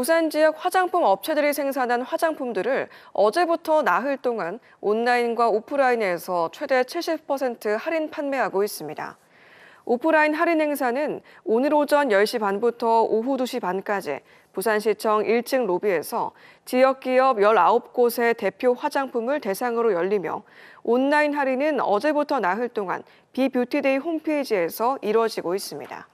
부산 지역 화장품 업체들이 생산한 화장품들을 어제부터 나흘 동안 온라인과 오프라인에서 최대 70% 할인 판매하고 있습니다. 오프라인 할인 행사는 오늘 오전 10시 반부터 오후 2시 반까지 부산시청 1층 로비에서 지역 기업 19곳의 대표 화장품을 대상으로 열리며 온라인 할인은 어제부터 나흘 동안 비뷰티데이 홈페이지에서 이뤄지고 있습니다.